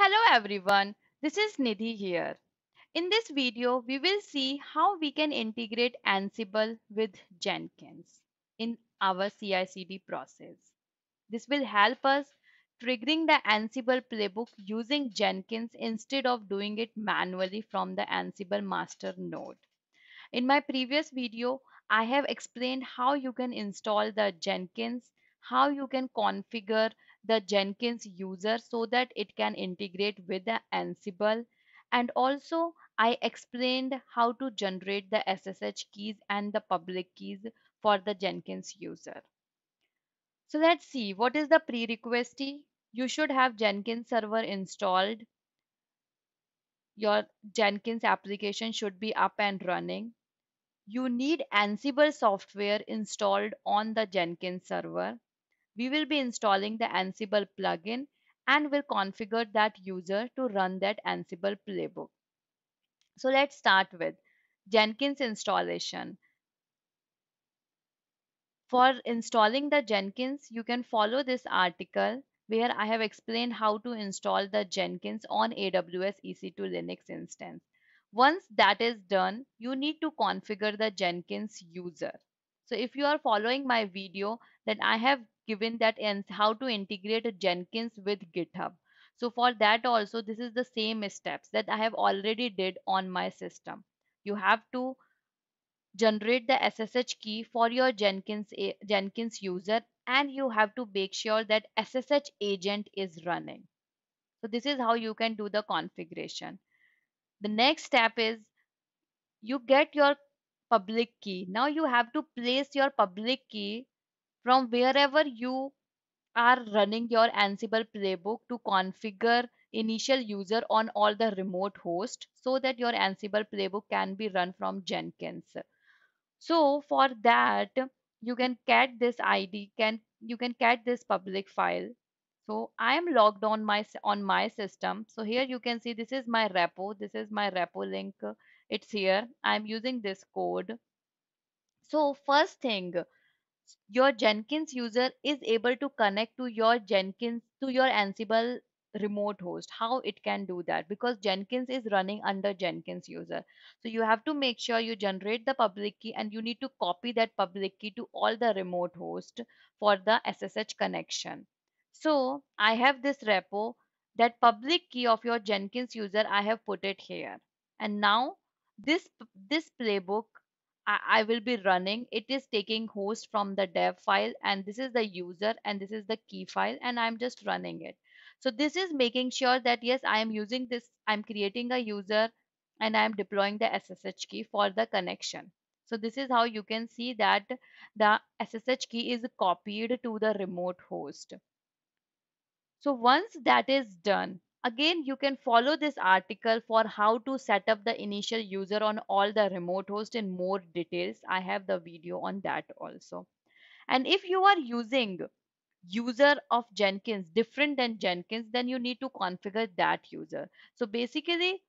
Hello everyone, this is Nidhi here. In this video, we will see how we can integrate Ansible with Jenkins in our CI/CD process. This will help us triggering the Ansible playbook using Jenkins instead of doing it manually from the Ansible master node. In my previous video, I have explained how you can install the Jenkins, how you can configure the Jenkins user so that it can integrate with the Ansible. And also I explained how to generate the SSH keys and the public keys for the Jenkins user. So let's see what is the prerequisite. You should have Jenkins server installed. Your Jenkins application should be up and running. You need Ansible software installed on the Jenkins server. We will be installing the Ansible plugin and will configure that user to run that Ansible playbook. So let's start with Jenkins installation. For installing the Jenkins, you can follow this article where I have explained how to install the Jenkins on AWS EC2 Linux instance. Once that is done, you need to configure the Jenkins user. So if you are following my video, then I have given that and how to integrate Jenkins with GitHub. So for that also, this is the same steps that I have already did on my system. You have to generate the SSH key for your Jenkins, eh, Jenkins user and you have to make sure that SSH agent is running. So this is how you can do the configuration. The next step is you get your public key. Now you have to place your public key from wherever you are running your Ansible playbook to configure initial user on all the remote hosts so that your Ansible playbook can be run from Jenkins. So for that, you can cat this ID, can you can cat this public file. So I am logged on my on my system. So here you can see this is my repo. This is my repo link. It's here. I'm using this code. So first thing, your Jenkins user is able to connect to your Jenkins to your Ansible remote host how it can do that because jenkins is running under jenkins user so you have to make sure you generate the public key and you need to copy that public key to all the remote host for the ssh connection so i have this repo that public key of your jenkins user i have put it here and now this this playbook I, I will be running it is taking host from the dev file and this is the user and this is the key file and I'm just running it so this is making sure that yes I am using this I'm creating a user and I am deploying the SSH key for the connection so this is how you can see that the SSH key is copied to the remote host. So once that is done, Again, you can follow this article for how to set up the initial user on all the remote host in more details. I have the video on that also. And if you are using user of Jenkins different than Jenkins, then you need to configure that user. So basically,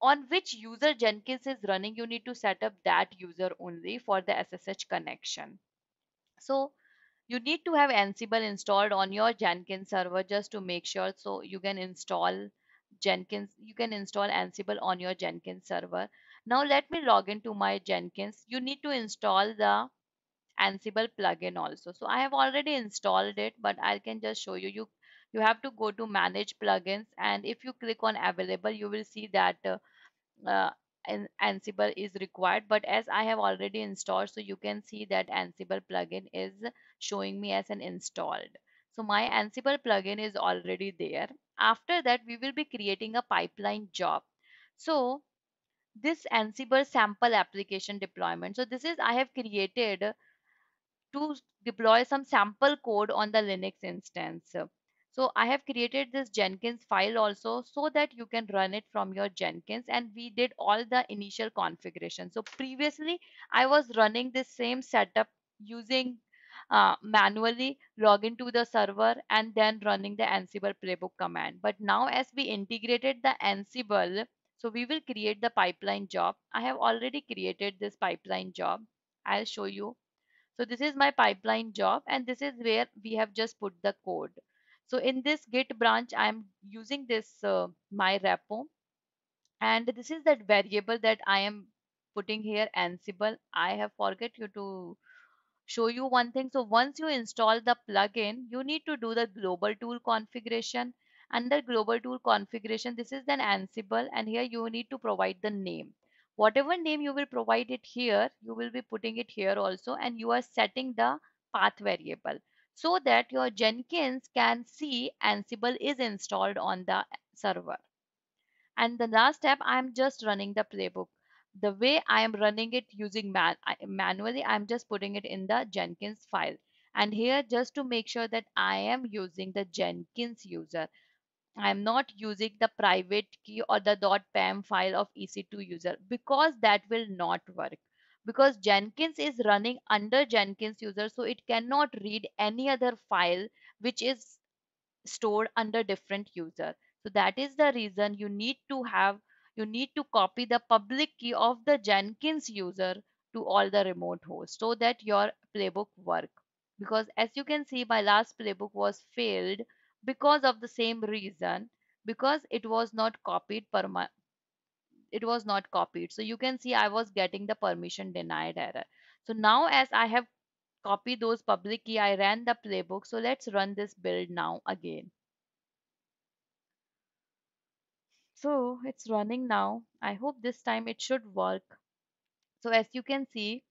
on which user Jenkins is running, you need to set up that user only for the SSH connection. So you need to have ansible installed on your jenkins server just to make sure so you can install jenkins you can install ansible on your jenkins server now let me log into my jenkins you need to install the ansible plugin also so i have already installed it but i can just show you you you have to go to manage plugins and if you click on available you will see that uh, uh, in Ansible is required but as I have already installed so you can see that Ansible plugin is showing me as an installed so my Ansible plugin is already there after that we will be creating a pipeline job so this Ansible sample application deployment so this is I have created to deploy some sample code on the Linux instance so I have created this Jenkins file also so that you can run it from your Jenkins and we did all the initial configuration. So previously I was running this same setup using uh, manually log into the server and then running the Ansible playbook command. But now as we integrated the Ansible, so we will create the pipeline job. I have already created this pipeline job. I'll show you. So this is my pipeline job and this is where we have just put the code. So in this Git branch, I'm using this uh, my repo. And this is that variable that I am putting here Ansible. I have forget you to show you one thing. So once you install the plugin, you need to do the global tool configuration. Under global tool configuration, this is then Ansible and here you need to provide the name. Whatever name you will provide it here, you will be putting it here also and you are setting the path variable so that your Jenkins can see Ansible is installed on the server. And the last step, I'm just running the playbook. The way I am running it using man manually, I'm just putting it in the Jenkins file. And here, just to make sure that I am using the Jenkins user, I'm not using the private key or the .pam file of EC2 user because that will not work because Jenkins is running under Jenkins user. So it cannot read any other file which is stored under different user. So that is the reason you need to have, you need to copy the public key of the Jenkins user to all the remote hosts so that your playbook work. Because as you can see, my last playbook was failed because of the same reason because it was not copied it was not copied so you can see i was getting the permission denied error so now as i have copied those public key i ran the playbook so let's run this build now again so it's running now i hope this time it should work so as you can see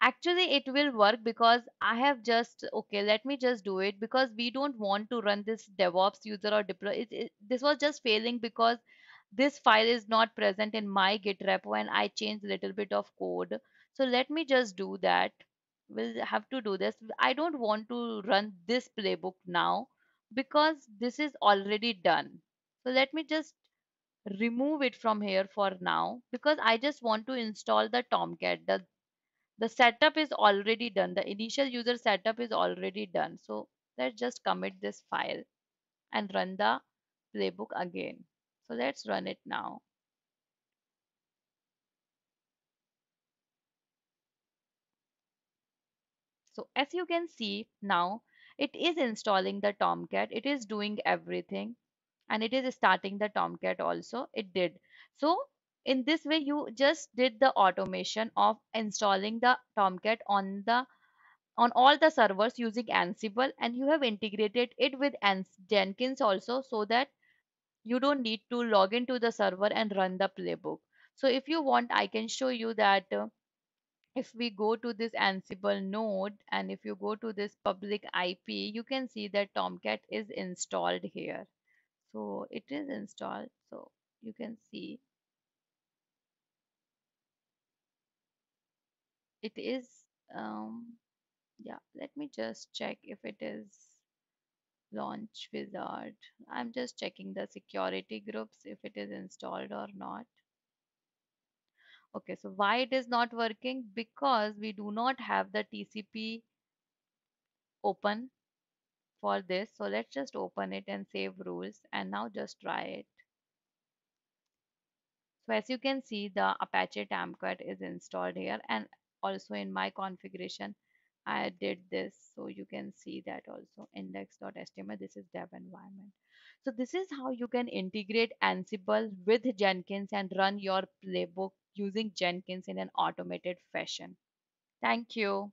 actually it will work because i have just okay let me just do it because we don't want to run this devops user or deploy it, it, this was just failing because this file is not present in my git repo and I changed little bit of code so let me just do that we'll have to do this I don't want to run this playbook now because this is already done so let me just remove it from here for now because I just want to install the Tomcat the the setup is already done the initial user setup is already done so let's just commit this file and run the playbook again so let's run it now. So as you can see now, it is installing the Tomcat. It is doing everything and it is starting the Tomcat also. It did. So in this way, you just did the automation of installing the Tomcat on the on all the servers using Ansible and you have integrated it with Jenkins also so that you don't need to log into the server and run the playbook. So if you want, I can show you that uh, if we go to this Ansible node and if you go to this public IP, you can see that Tomcat is installed here. So it is installed. So you can see it is um yeah let me just check if it is launch wizard. I'm just checking the security groups if it is installed or not. Okay, so why it is not working? Because we do not have the TCP open for this. So let's just open it and save rules and now just try it. So as you can see, the Apache Tamcat is installed here and also in my configuration, I did this. So you can see that also index.html. This is dev environment. So this is how you can integrate Ansible with Jenkins and run your playbook using Jenkins in an automated fashion. Thank you.